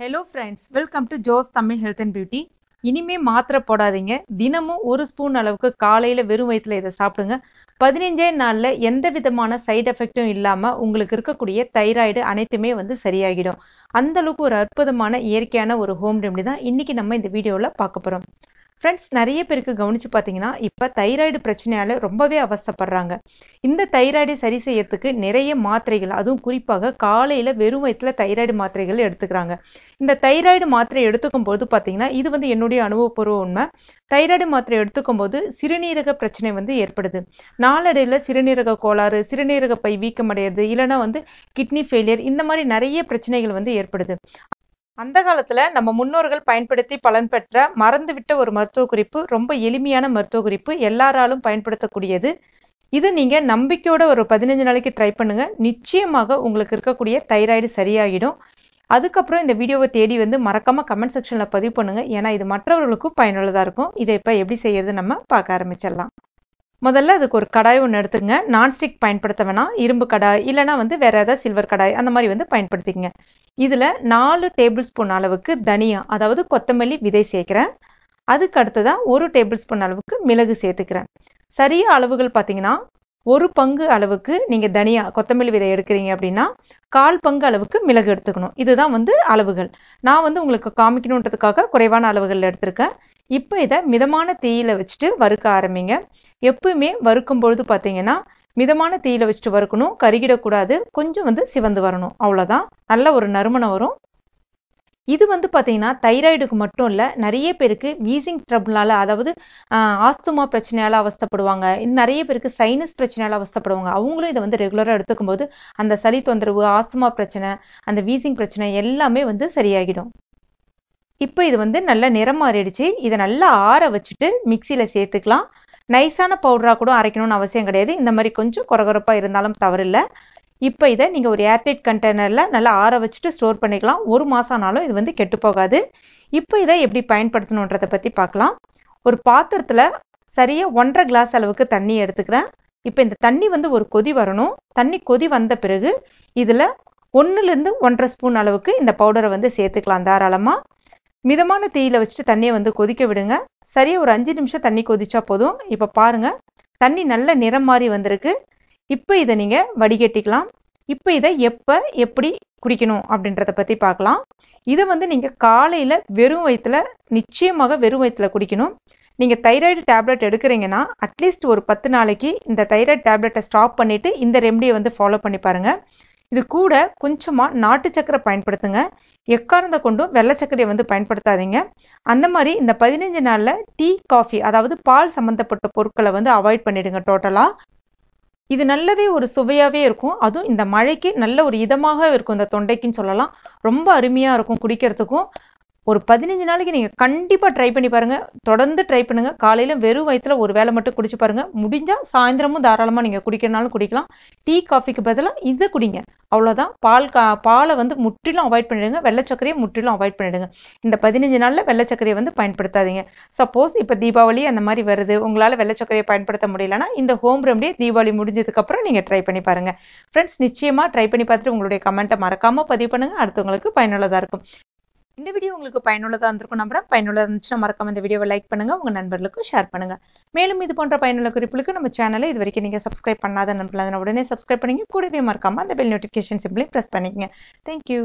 hello friends welcome to Jos Tamil health and beauty இனிமே மாத்திரை போடாதீங்க தினமும் ஒரு ஸ்பூன் அளவுக்கு காலையில் வெறும் வயிற்றில் இதை சாப்பிடுங்க பதினஞ்சே நாளில் எந்த விதமான சைட் எஃபெக்டும் இல்லாமல் உங்களுக்கு இருக்கக்கூடிய தைராய்டு அனைத்துமே வந்து சரியாகிடும் அந்தளவுக்கு ஒரு அற்புதமான இயற்கையான ஒரு ஹோம் ரெமடி தான் இன்றைக்கி நம்ம இந்த வீடியோவில் பார்க்க போகிறோம் ஃப்ரெண்ட்ஸ் நிறைய பேருக்கு கவனித்து பார்த்தீங்கன்னா இப்போ தைராய்டு பிரச்சனையால் ரொம்பவே அவசப்படுறாங்க இந்த தைராய்டை சரி செய்யறதுக்கு நிறைய மாத்திரைகள் அதுவும் குறிப்பாக காலையில் வெறும் வயத்தில் தைராய்டு மாத்திரைகள் எடுத்துக்கிறாங்க இந்த தைராய்டு மாத்திரை எடுத்துக்கும் போது பார்த்தீங்கன்னா இது வந்து என்னுடைய அனுபவப்பூர்வ உண்மை தைராய்டு மாத்திரை எடுத்துக்கும் போது சிறுநீரக பிரச்சனை வந்து ஏற்படுது நாளடைவில் சிறுநீரக கோளாறு சிறுநீரக பை அடையிறது இல்லைனா வந்து கிட்னி ஃபெயிலியர் இந்த மாதிரி நிறைய பிரச்சனைகள் வந்து ஏற்படுது அந்த காலத்தில் நம்ம முன்னோர்கள் பயன்படுத்தி பலன் பெற்ற மறந்துவிட்ட ஒரு மருத்துவ குறிப்பு ரொம்ப எளிமையான மருத்துவ குறிப்பு எல்லாராலும் பயன்படுத்தக்கூடியது இது நீங்கள் நம்பிக்கையோட ஒரு பதினஞ்சு நாளைக்கு ட்ரை பண்ணுங்கள் நிச்சயமாக உங்களுக்கு இருக்கக்கூடிய தைராய்டு சரியாகிடும் அதுக்கப்புறம் இந்த வீடியோவை தேடி வந்து மறக்காமல் கமெண்ட் செக்ஷனில் பதிவு பண்ணுங்கள் ஏன்னா இது மற்றவர்களுக்கும் பயனுள்ளதாக இருக்கும் இதை இப்போ எப்படி செய்யறது நம்ம பார்க்க ஆரம்பிச்சிடலாம் முதல்ல அதுக்கு ஒரு கடாய் ஒன்று எடுத்துங்க நான்ஸ்டிக் பயன்படுத்த வேணாம் இரும்பு கடாய் இல்லைனா வந்து வேறு ஏதாவது சில்வர் கடாய் அந்த மாதிரி வந்து பயன்படுத்திக்கங்க இதில் நாலு டேபிள் ஸ்பூன் அளவுக்கு தனியா அதாவது கொத்தமல்லி விதை சேர்க்குறேன் அதுக்கு தான் ஒரு டேபிள் ஸ்பூன் அளவுக்கு மிளகு சேர்த்துக்கிறேன் சரிய அளவுகள் பார்த்தீங்கன்னா ஒரு பங்கு அளவுக்கு நீங்கள் தனியா கொத்தமல்லி விதை எடுக்கிறீங்க அப்படின்னா கால் பங்கு அளவுக்கு மிளகு எடுத்துக்கணும் இதுதான் வந்து அளவுகள் நான் வந்து உங்களுக்கு காமிக்கணுன்றதுக்காக குறைவான அளவுகளில் எடுத்திருக்கேன் இப்போ இதை மிதமான தீயில் வச்சுட்டு வறுக்க ஆரம்பிங்க எப்பவுமே வறுக்கும் பொழுது பார்த்தீங்கன்னா மிதமான தீயில் வச்சுட்டு வறுக்கணும் கருகிடக்கூடாது கொஞ்சம் வந்து சிவந்து வரணும் அவ்வளோதான் நல்ல ஒரு நறுமணம் வரும் இது வந்து பார்த்தீங்கன்னா தைராய்டுக்கு மட்டும் இல்லை நிறைய பேருக்கு வீசிங் ட்ரபுளால் அதாவது ஆஸ்துமா பிரச்சனையால் அவஸ்தப்படுவாங்க நிறைய பேருக்கு சைனஸ் பிரச்சனையால் அவஸ்தப்படுவாங்க அவங்களும் இதை வந்து ரெகுலராக எடுத்துக்கும் போது அந்த சளி தொந்தரவு ஆஸ்துமா பிரச்சனை அந்த வீசிங் பிரச்சனை எல்லாமே வந்து சரியாகிடும் இப்போ இது வந்து நல்லா நிறம் மாறிடுச்சு இதை நல்லா ஆற வச்சுட்டு மிக்சியில் சேர்த்துக்கலாம் நைஸான பவுடராக கூட அரைக்கணும்னு அவசியம் கிடையாது இந்த மாதிரி கொஞ்சம் குறகுறப்பாக இருந்தாலும் தவறில்லை இப்போ இதை நீங்கள் ஒரு ஏர்டைட் கண்டெய்னரில் நல்லா ஆற வச்சுட்டு ஸ்டோர் பண்ணிக்கலாம் ஒரு மாதம் ஆனாலும் இது வந்து கெட்டு போகாது இப்போ இதை எப்படி பயன்படுத்தணுன்றதை பற்றி பார்க்கலாம் ஒரு பாத்திரத்தில் சரியாக ஒன்றரை கிளாஸ் அளவுக்கு தண்ணி எடுத்துக்கிறேன் இப்போ இந்த தண்ணி வந்து ஒரு கொதி வரணும் தண்ணி கொதி வந்த பிறகு இதில் ஒன்றுலேருந்து ஒன்றரை ஸ்பூன் அளவுக்கு இந்த பவுடரை வந்து சேர்த்துக்கலாம் தாராளமாக மிதமான தீயில் வச்சுட்டு தண்ணியை வந்து கொதிக்க விடுங்க சரியாக ஒரு அஞ்சு நிமிஷம் தண்ணி கொதிச்சா போதும் இப்போ பாருங்கள் தண்ணி நல்ல நிறம் மாறி வந்திருக்கு இப்போ இதை நீங்கள் வடிகட்டிக்கலாம் இப்போ இதை எப்போ எப்படி குடிக்கணும் அப்படின்றத பற்றி பார்க்கலாம் இதை வந்து நீங்கள் காலையில் வெறும் வயிற்றில் நிச்சயமாக வெறும் வயிற்றில் குடிக்கணும் நீங்கள் தைராய்டு டேப்லெட் எடுக்கிறீங்கன்னா அட்லீஸ்ட் ஒரு பத்து நாளைக்கு இந்த தைராய்டு டேப்லெட்டை ஸ்டாப் பண்ணிவிட்டு இந்த ரெமடியை வந்து ஃபாலோ பண்ணி பாருங்கள் இது கூட கொஞ்சமாக நாட்டு சக்கரை பயன்படுத்துங்க எக்காரந்த கொண்டும் வெள்ளை வந்து பயன்படுத்தாதீங்க அந்த மாதிரி இந்த பதினஞ்சு நாளில் டீ காஃபி அதாவது பால் சம்மந்தப்பட்ட பொருட்களை வந்து அவாய்ட் பண்ணிடுங்க டோட்டலாக இது நல்லாவே ஒரு சுவையாகவே இருக்கும் அதுவும் இந்த மழைக்கு நல்ல ஒரு இதமாக இருக்கும் இந்த தொண்டைக்குன்னு சொல்லலாம் ரொம்ப அருமையாக இருக்கும் குடிக்கிறதுக்கும் ஒரு பதினஞ்சு நாளைக்கு நீங்கள் கண்டிப்பாக ட்ரை பண்ணி பாருங்கள் தொடர்ந்து ட்ரை பண்ணுங்கள் காலையில் வெறும் வயிற்றில் ஒரு வேலை மட்டும் குடிச்சு பாருங்கள் முடிஞ்சால் சாயந்தரமும் தாராளமாக நீங்கள் குடிக்கிறனாலும் குடிக்கலாம் டீ காஃபிக்கு பதிலாக இதை குடிங்க அவ்வளோதான் பால் கா பாலை வந்து முற்றிலும் அவாய்ட் பண்ணிவிடுங்க வெள்ளச்சக்கரையை முற்றிலும் அவாய்ட் பண்ணிவிடுங்க இந்த பதினஞ்சு நாளில் வெள்ளச்சக்கரையை வந்து பயன்படுத்தாதீங்க சப்போஸ் இப்போ தீபாவளி அந்த மாதிரி வருது உங்களால் வெள்ளச்சக்கரையை பயன்படுத்த முடியலன்னா இந்த ஹோம் ரெமடியை தீபாவளி முடிஞ்சதுக்கப்புறம் நீங்கள் ட்ரை பண்ணி பாருங்கள் ஃப்ரெண்ட்ஸ் நிச்சயமாக ட்ரை பண்ணி பார்த்துட்டு உங்களுடைய கமெண்ட்டை மறக்காமல் பதிவு பண்ணுங்கள் அடுத்தவங்களுக்கு பயனுள்ளதாக இருக்கும் இந்த வீடியோ உங்களுக்கு பயனுள்ளதாக இருந்திருக்கும் நம்புறேன் பயனுள்ளதாக இருந்துச்சுன்னா மறக்காம இந்த வீடியோவை லைக் பண்ணுங்கள் உங்கள் நண்பர்களுக்கும் ஷேர் பண்ணுங்கள் மேலும் இது போன்ற பயனுள்ள குறிப்புகளுக்கு நம்ம சேனலை இது வரைக்கும் நீங்கள் சப்ஸ்கிரைப் பண்ணாத நண்பர்கள் அதனால் உடனே சப்ஸ்கிரைப் பண்ணிங்க கூடவே மறக்காமல் அந்த பெல் நோட்டிஃபிகேஷன் சிம்பிளையும் ப்ரெஸ் பண்ணிக்கங்க தேங்க்யூ